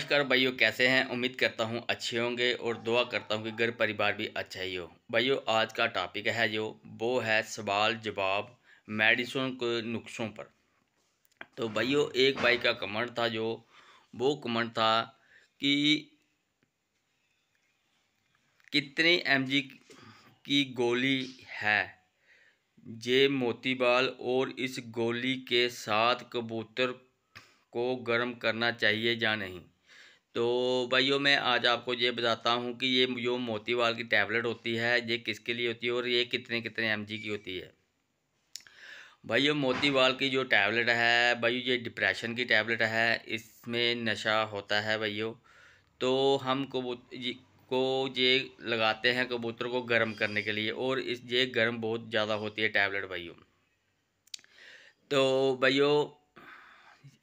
नमस्कार भाइयों कैसे हैं उम्मीद करता हूँ अच्छे होंगे और दुआ करता हूँ कि घर परिवार भी अच्छा ही हो भाइयों आज का टॉपिक है जो वो है सवाल जवाब मेडिसिन के नुस्खों पर तो भाइयों एक भाई का कमेंट था जो वो कमेंट था कि कितनी एम की गोली है ये मोतीबाल और इस गोली के साथ कबूतर को गर्म करना चाहिए या नहीं तो भाइयों मैं आज आपको ये बताता हूँ कि ये जो मोतीवाल की टैबलेट होती है ये किसके लिए होती है और ये कितने कितने एम की होती है भाइयों मोतीवाल की जो टैबलेट है भाई ये डिप्रेशन की टैबलेट है इसमें नशा होता है भाइयों तो हम कबूत को ये लगाते हैं कबूतर को गर्म करने के लिए और इस ये गर्म बहुत ज़्यादा होती है टैबलेट भाइयों तो भाइयों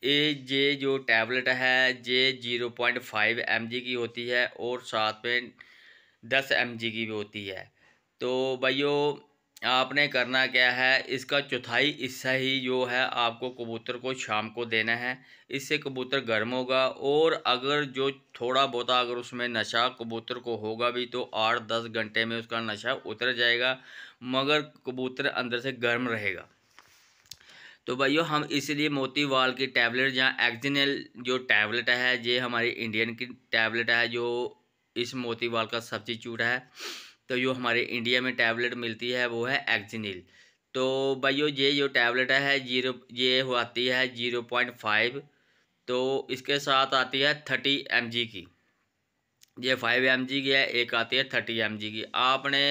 ये जे जो टैबलेट है जे जीरो पॉइंट फाइव एम की होती है और साथ में दस एम की भी होती है तो भाइयों आपने करना क्या है इसका चौथाई हिस्सा ही जो है आपको कबूतर को शाम को देना है इससे कबूतर गर्म होगा और अगर जो थोड़ा बहुत अगर उसमें नशा कबूतर को होगा भी तो आठ दस घंटे में उसका नशा उतर जाएगा मगर कबूतर अंदर से गर्म रहेगा तो भाइयों हम इसलिए मोतीवाल की टैबलेट जहाँ एक्जिनल जो टैबलेट है ये हमारी इंडियन की टैबलेट है जो इस मोतीवाल का सब्सिट्यूट है तो जो हमारे इंडिया में टैबलेट मिलती है वो है एक्जिनल तो भाइयों ये जो टैबलेट है जीरो ये आती है जीरो पॉइंट फाइव तो इसके साथ आती है थर्टी एम की ये फाइव एम की है एक आती है थर्टी एम की आपने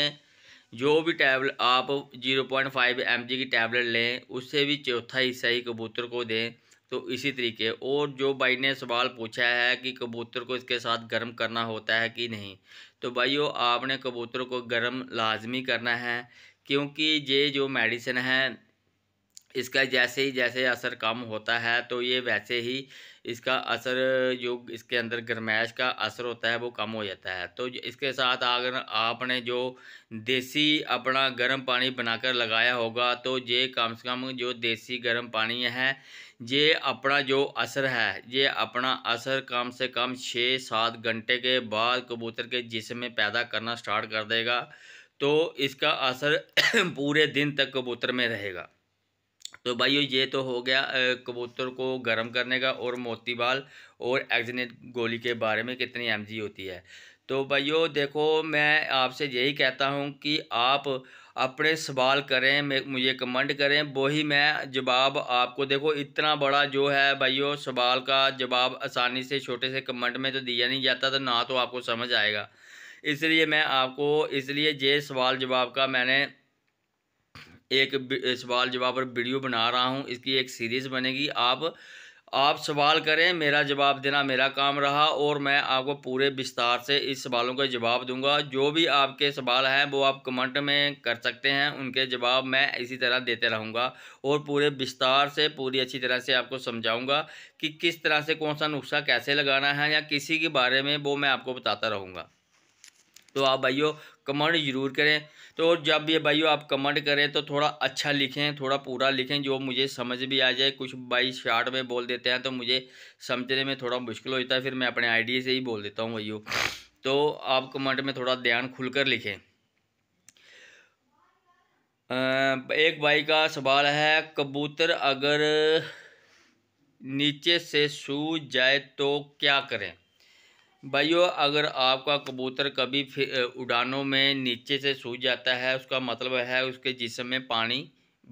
जो भी टैबलेट आप zero point five M G की टैबलेट लें उससे भी चौथा हिस्सा ही कबूतर को दें तो इसी तरीके और जो भाई ने सवाल पूछा है कि कबूतर को इसके साथ गर्म करना होता है कि नहीं तो भाई वो आपने कबूतर को गर्म लाजमी करना है क्योंकि ये जो मेडिसिन है इसका जैसे ही जैसे असर कम होता है तो ये वैसे ही इसका असर जो इसके अंदर गरमाइश का असर होता है वो कम हो जाता है तो इसके साथ अगर आपने जो देसी अपना गर्म पानी बनाकर लगाया होगा तो ये कम से कम जो देसी गर्म पानी है ये अपना जो असर है ये अपना असर कम से कम छः सात घंटे के बाद कबूतर के जिसम में पैदा करना स्टार्ट कर देगा तो इसका असर पूरे दिन तक कबूतर में रहेगा तो भाई ये तो हो गया कबूतर को गर्म करने का और मोतीबाल और एक्जनेट गोली के बारे में कितनी एम होती है तो भाइयों देखो मैं आपसे यही कहता हूँ कि आप अपने सवाल करें मुझे कमेंट करें वही मैं जवाब आपको देखो इतना बड़ा जो है भाइयों सवाल का जवाब आसानी से छोटे से कमेंट में तो दिया नहीं जाता तो ना तो आपको समझ आएगा इसलिए मैं आपको इसलिए ये सवाल जवाब का मैंने एक सवाल जवाब पर वीडियो बना रहा हूँ इसकी एक सीरीज़ बनेगी आप आप सवाल करें मेरा जवाब देना मेरा काम रहा और मैं आपको पूरे विस्तार से इस सवालों का जवाब दूंगा जो भी आपके सवाल हैं वो आप कमेंट में कर सकते हैं उनके जवाब मैं इसी तरह देते रहूंगा और पूरे विस्तार से पूरी अच्छी तरह से आपको समझाऊंगा कि किस तरह से कौन सा नुस्खा कैसे लगाना है या किसी के बारे में वो मैं आपको बताता रहूँगा तो आप भाइयों कमेंट ज़रूर करें तो जब ये भाइयों आप कमेंट करें तो थोड़ा अच्छा लिखें थोड़ा पूरा लिखें जो मुझे समझ भी आ जाए कुछ भाई शार्ट में बोल देते हैं तो मुझे समझने में थोड़ा मुश्किल हो जाता है फिर मैं अपने आइडिया से ही बोल देता हूँ भाइयों तो आप कमेंट में थोड़ा ध्यान खुलकर लिखें एक भाई का सवाल है कबूतर अगर नीचे से सू जाए तो क्या करें भाइयों अगर आपका कबूतर कभी उड़ानों में नीचे से सूझ जाता है उसका मतलब है उसके जिसम में पानी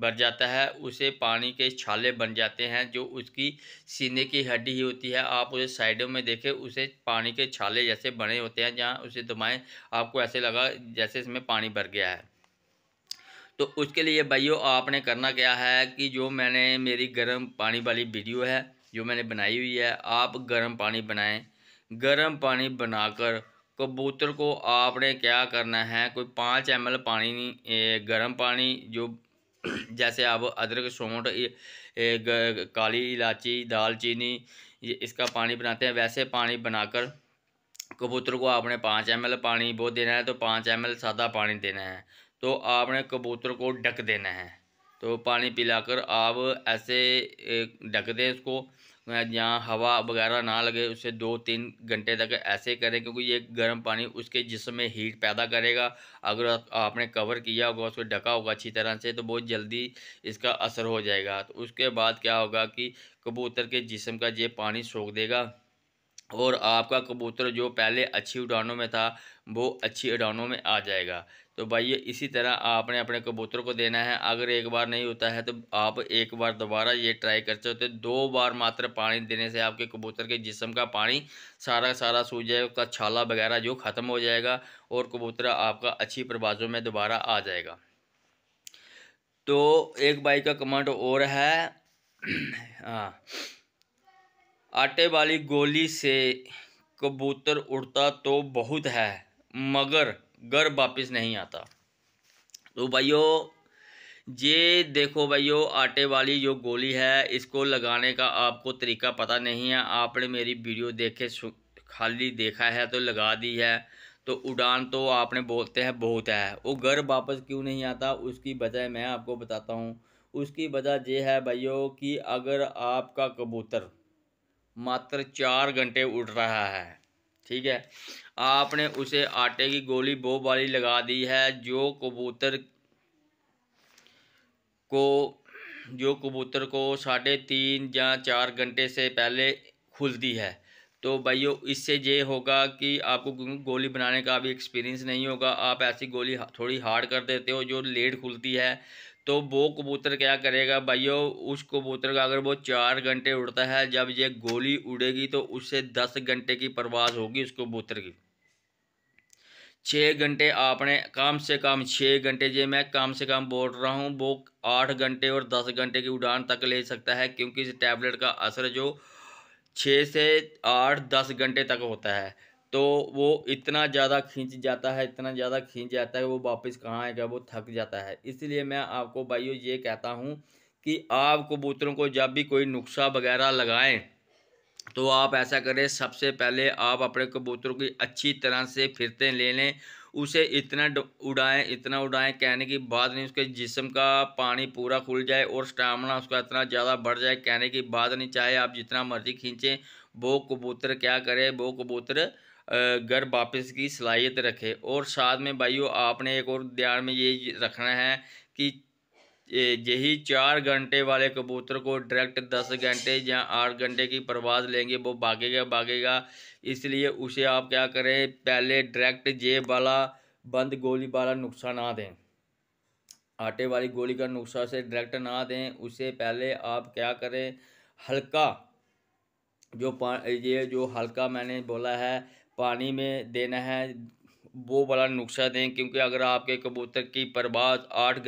भर जाता है उसे पानी के छाले बन जाते हैं जो उसकी सीने की हड्डी ही होती है आप उसे साइडों में देखें उसे पानी के छाले जैसे बने होते हैं जहाँ उसे दबाएं आपको ऐसे लगा जैसे इसमें पानी भर गया है तो उसके लिए भाइयों आपने करना क्या है कि जो मैंने मेरी गर्म पानी वाली वीडियो है जो मैंने बनाई हुई है आप गर्म पानी बनाएँ गर्म पानी बनाकर कबूतर को आपने क्या करना है कोई पाँच एम पानी गर्म पानी जो जैसे आप अदरक सौंठ काली इलायची दालचीनी इसका पानी बनाते हैं वैसे पानी बनाकर कबूतर को आपने पाँच एम पानी वो देना है तो पाँच एम सादा पानी देना है तो आपने कबूतर को ढक देना है तो पानी पिलाकर आप ऐसे ढक दें उसको जहाँ हवा वगैरह ना लगे उसे दो तीन घंटे तक ऐसे करें क्योंकि ये गर्म पानी उसके जिसम में हीट पैदा करेगा अगर आपने कवर किया होगा उसको ढका होगा अच्छी तरह से तो बहुत जल्दी इसका असर हो जाएगा तो उसके बाद क्या होगा कि कबूतर के जिसम का ये पानी सोख देगा और आपका कबूतर जो पहले अच्छी उड़ानों में था वो अच्छी उड़ानों में आ जाएगा तो भाई ये इसी तरह आपने अपने कबूतर को देना है अगर एक बार नहीं होता है तो आप एक बार दोबारा ये ट्राई करते हो तो दो बार मात्र पानी देने से आपके कबूतर के जिसम का पानी सारा सारा सूज जाएगा उसका छाला वगैरह जो ख़त्म हो जाएगा और कबूतर आपका अच्छी प्रवाजों में दोबारा आ जाएगा तो एक बाई का कमांड और है हाँ आटे वाली गोली से कबूतर उड़ता तो बहुत है मगर घर वापस नहीं आता तो भाइयों ये देखो भाइयों आटे वाली जो गोली है इसको लगाने का आपको तरीका पता नहीं है आपने मेरी वीडियो देखे खाली देखा है तो लगा दी है तो उड़ान तो आपने बोलते हैं बहुत है वो घर वापस क्यों नहीं आता उसकी वजह मैं आपको बताता हूँ उसकी वजह यह है भाइयों कि अगर आपका कबूतर मात्र चार घंटे उठ रहा है ठीक है आपने उसे आटे की गोली बो वाली लगा दी है जो कबूतर को जो कबूतर को साढ़े तीन या चार घंटे से पहले खुलती है तो भाइयों इससे ये होगा कि आपको गोली बनाने का भी एक्सपीरियंस नहीं होगा आप ऐसी गोली थोड़ी हार्ड कर देते हो जो लेट खुलती है तो वो कबूतर क्या करेगा भाइयों उस कबूतर का अगर वो चार घंटे उड़ता है जब ये गोली उड़ेगी तो उससे दस घंटे की परवाज होगी उस कबूतर की छः घंटे आपने कम से कम छः घंटे जे मैं कम से कम बोल रहा हूँ वो आठ घंटे और दस घंटे की उड़ान तक ले सकता है क्योंकि इस टैबलेट का असर जो छः से आठ दस घंटे तक होता है तो वो इतना ज़्यादा खींच जाता है इतना ज़्यादा खींच जाता है वो वापस कहाँ आएगा वो थक जाता है इसलिए मैं आपको भाइयों ये कहता हूँ कि आप कबूतरों को जब भी कोई नुस्खा वगैरह लगाएं तो आप ऐसा करें सबसे पहले आप अपने कबूतरों की अच्छी तरह से फिरते ले लें उसे इतना उड़ाएं इतना उड़ाएं कहने की बात नहीं उसके जिस्म का पानी पूरा खुल जाए और स्टामिना उसका इतना ज़्यादा बढ़ जाए कहने की बात नहीं चाहे आप जितना मर्ज़ी खींचें वो कबूतर क्या करे वो कबूतर घर वापस की सलाहियत रखे और साथ में भाइयों आपने एक और ध्यान में ये रखना है कि यही चार घंटे वाले कबूतर को डायरेक्ट दस घंटे या आठ घंटे की परवाज लेंगे वो भागेगा भागेगा इसलिए उसे आप क्या करें पहले डायरेक्ट जेब वाला बंद गोली वाला नुस्खा ना दें आटे वाली गोली का नुस्खा से डायरेक्ट ना दें उसे पहले आप क्या करें हल्का जो पा ये जो हल्का मैंने बोला है पानी में देना है वो वाला नुस्खा दें क्योंकि अगर आपके कबूतर की परवाज आठ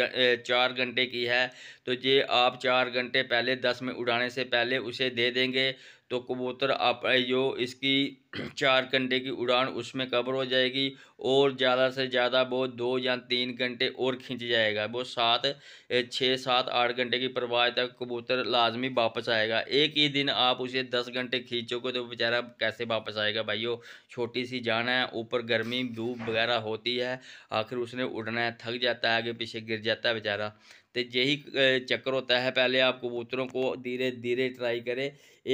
चार घंटे की है तो ये आप चार घंटे पहले दस में उड़ाने से पहले उसे दे देंगे तो कबूतर आप जो इसकी चार घंटे की उड़ान उसमें कवर हो जाएगी और ज़्यादा से ज़्यादा वो दो या तीन घंटे और खींच जाएगा वो सात छः सात आठ घंटे की प्रवाह तक कबूतर लाजमी वापस आएगा एक ही दिन आप उसे दस घंटे खींचोगे तो बेचारा कैसे वापस आएगा भाइयों छोटी सी जाना है ऊपर गर्मी धूप वगैरह होती है आखिर उसने उड़ना है थक जाता है आगे पीछे गिर जाता है बेचारा तो यही चक्कर होता है पहले आप कबूतरों को धीरे धीरे ट्राई करें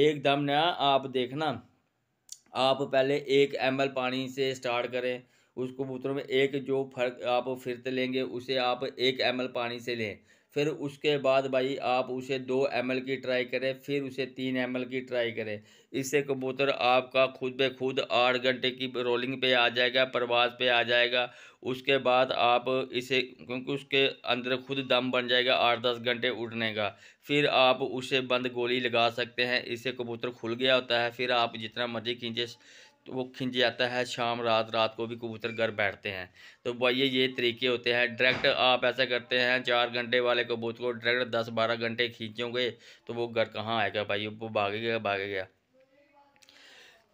एकदम ना आप देखना आप पहले एक एम पानी से स्टार्ट करें उस कबूतरों में एक जो फर्क आप फिरत लेंगे उसे आप एक एम पानी से लें फिर उसके बाद भाई आप उसे दो एम की ट्राई करें फिर उसे तीन एम की ट्राई करें इससे कबूतर आपका खुद ब खुद आठ घंटे की रोलिंग पे आ जाएगा प्रवास पे आ जाएगा उसके बाद आप इसे क्योंकि उसके अंदर खुद दम बन जाएगा आठ दस घंटे उठने का फिर आप उसे बंद गोली लगा सकते हैं इससे कबूतर खुल गया होता है फिर आप जितना मर्जी खींचे वो खिंच जाता है शाम रात रात को भी कबूतर घर बैठते हैं तो भैया ये तरीके होते हैं डायरेक्ट आप ऐसा करते हैं चार घंटे वाले कबूतर को डायरेक्ट दस बारह घंटे खींचोगे तो वो घर कहाँ आएगा भाई वो भागे गया भागे गया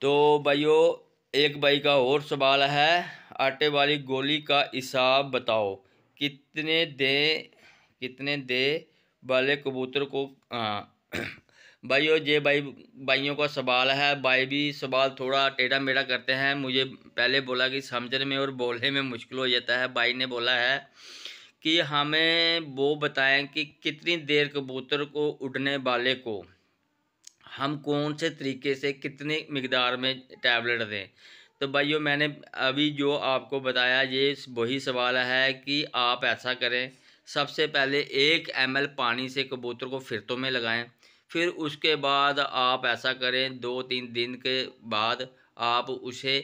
तो भाइयों एक भाई का और सवाल है आटे वाली गोली का हिसाब बताओ कितने दे कितने दे वाले कबूतर को आ, हाँ, भाइयों जे भाई भाइयों का सवाल है भाई भी सवाल थोड़ा टेढ़ा मेढ़ा करते हैं मुझे पहले बोला कि समझने में और बोलने में मुश्किल हो जाता है भाई ने बोला है कि हमें वो बताएं कि कितनी देर कबूतर को उड़ने वाले को हम कौन से तरीके से कितने मकदार में टैबलेट दें तो भाइयों मैंने अभी जो आपको बताया ये वही सवाल है कि आप ऐसा करें सबसे पहले एक एम पानी से कबूतर को फिरतों में लगाएं फिर उसके बाद आप ऐसा करें दो तीन दिन के बाद आप उसे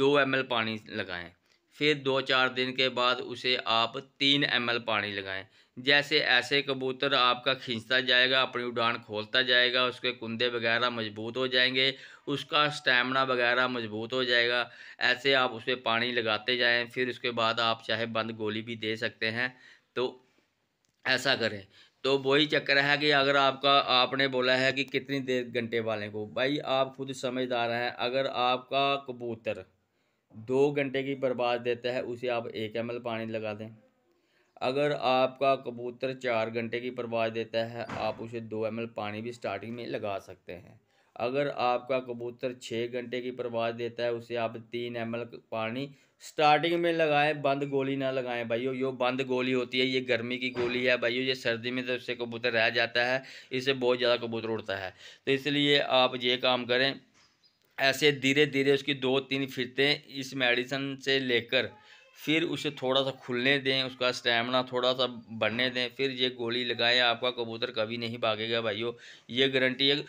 दो एम पानी लगाएं फिर दो चार दिन के बाद उसे आप तीन एम पानी लगाएं जैसे ऐसे कबूतर आपका खींचता जाएगा अपनी उड़ान खोलता जाएगा उसके कुंदे वगैरह मजबूत हो जाएंगे उसका स्टैमिना वगैरह मजबूत हो जाएगा ऐसे आप उस पर पानी लगाते जाएं फिर उसके बाद आप चाहे बंद गोली भी दे सकते हैं तो ऐसा करें तो वही चक्कर है कि अगर आपका आपने बोला है कि कितनी देर घंटे वाले को भाई आप खुद समझदार हैं अगर आपका कबूतर दो घंटे की बर्बाद देता है उसे आप एक एम पानी लगा दें अगर आपका कबूतर चार घंटे की बर्बाद देता है आप उसे दो एम पानी भी स्टार्टिंग में लगा सकते हैं अगर आपका कबूतर छः घंटे की परवाह देता है उसे आप तीन एम पानी स्टार्टिंग में लगाएं बंद गोली ना लगाएं भाइयों यो बंद गोली होती है ये गर्मी की गोली है भाइयों ये सर्दी में तो इससे कबूतर रह जाता है इससे बहुत ज़्यादा कबूतर उड़ता है तो इसलिए आप ये काम करें ऐसे धीरे धीरे उसकी दो तीन फिरते इस मेडिसन से लेकर फिर उसे थोड़ा सा खुलने दें उसका स्टैमिना थोड़ा सा बढ़ने दें फिर ये गोली लगाएं आपका कबूतर कभी नहीं भागेगा भाइयों ये गारंटी है जो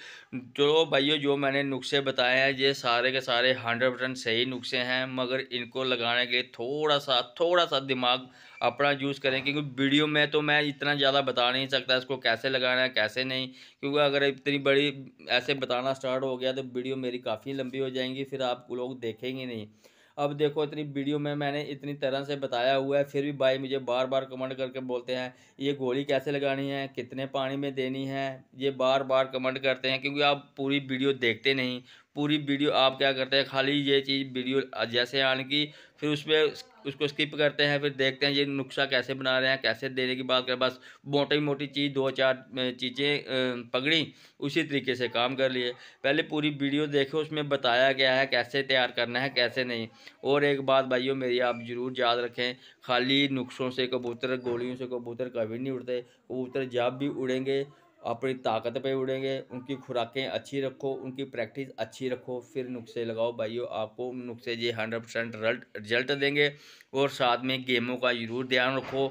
तो भाइयों जो मैंने नुस्खे बताए हैं ये सारे के सारे हंड्रेड परसेंट सही नुस्खे हैं मगर इनको लगाने के लिए थोड़ा सा थोड़ा सा दिमाग अपना यूज़ करें क्योंकि वीडियो में तो मैं इतना ज़्यादा बता नहीं सकता इसको कैसे लगाना है कैसे नहीं क्योंकि अगर इतनी बड़ी ऐसे बताना स्टार्ट हो गया तो वीडियो मेरी काफ़ी लंबी हो जाएंगी फिर आप लोग देखेंगे नहीं अब देखो इतनी वीडियो में मैंने इतनी तरह से बताया हुआ है फिर भी भाई मुझे बार बार कमेंट करके बोलते हैं ये गोली कैसे लगानी है कितने पानी में देनी है ये बार बार कमेंट करते हैं क्योंकि आप पूरी वीडियो देखते नहीं पूरी वीडियो आप क्या करते हैं खाली ये चीज़ वीडियो जैसे आने की फिर उसमें उसको स्किप करते हैं फिर देखते हैं ये नुस्खा कैसे बना रहे हैं कैसे देने की बात करें बस मोटी मोटी चीज़ दो चार चीज़ें पकड़ी उसी तरीके से काम कर लिए पहले पूरी वीडियो देखो उसमें बताया गया है कैसे तैयार करना है कैसे नहीं और एक बात भाइयों मेरी आप ज़रूर याद रखें खाली नुस्खों से कबूतर गोलियों से कबूतर कभी नहीं उड़ते कबूतर जब भी उड़ेंगे अपनी ताकत पे उड़ेंगे उनकी खुराकें अच्छी रखो उनकी प्रैक्टिस अच्छी रखो फिर नुस्खे लगाओ भाइयों आपको नुस्खे ये हंड्रेड परसेंट रिजल्ट देंगे और साथ में गेमों का ज़रूर ध्यान रखो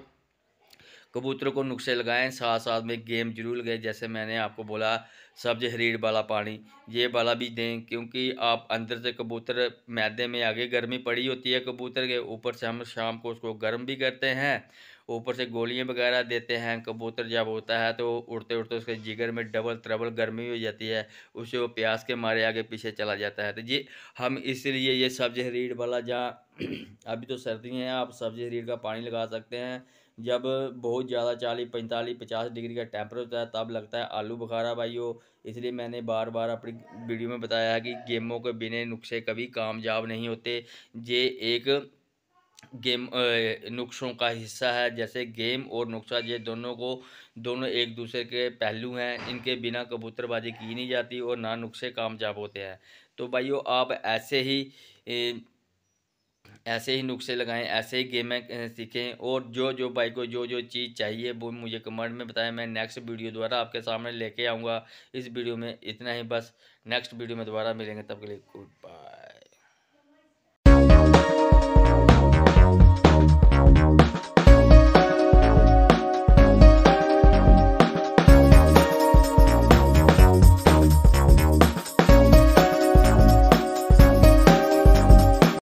कबूतरों को नुस्खे लगाएं साथ साथ में गेम जरूर लगाएं जैसे मैंने आपको बोला सब्ज हरीर वाला पानी ये वाला भी दें क्योंकि आप अंदर से कबूतर मैदे में आगे गर्मी पड़ी होती है कबूतर के ऊपर से हम शाम को उसको गर्म भी करते हैं ऊपर से गोलियाँ वगैरह देते हैं कबूतर जब होता है तो उड़ते उड़ते उसके जिगर में डबल त्रबल गर्मी हो जाती है उसे वो प्यास के मारे आगे पीछे चला जाता है तो जी हम इसलिए ये सब्ज हरीड वाला जहाँ अभी तो सर्दी है आप सब्ज हरीड का पानी लगा सकते हैं जब बहुत ज़्यादा चालीस पैंतालीस पचास डिग्री का टेम्परेचर होता है तब लगता है आलू बुखारा भाई हो इसलिए मैंने बार बार अपनी वीडियो में बताया है कि गेमों के बिना नुस्खे कभी कामयाब नहीं होते ये एक गेम नुस्खों का हिस्सा है जैसे गेम और नुस्खा ये दोनों को दोनों एक दूसरे के पहलू हैं इनके बिना कबूतरबाजी की नहीं जाती और ना नुस्खे कामयाब होते हैं तो भाइयों आप ऐसे ही ए, ऐसे ही नुस्खे लगाएं ऐसे ही गेमें सीखें और जो जो भाई को जो जो चीज़ चाहिए वो मुझे कमेंट में बताएं मैं नेक्स्ट वीडियो द्वारा आपके सामने लेके आऊँगा इस वीडियो में इतना ही बस नेक्स्ट वीडियो में दोबारा मिलेंगे तब के लिए गुड बाय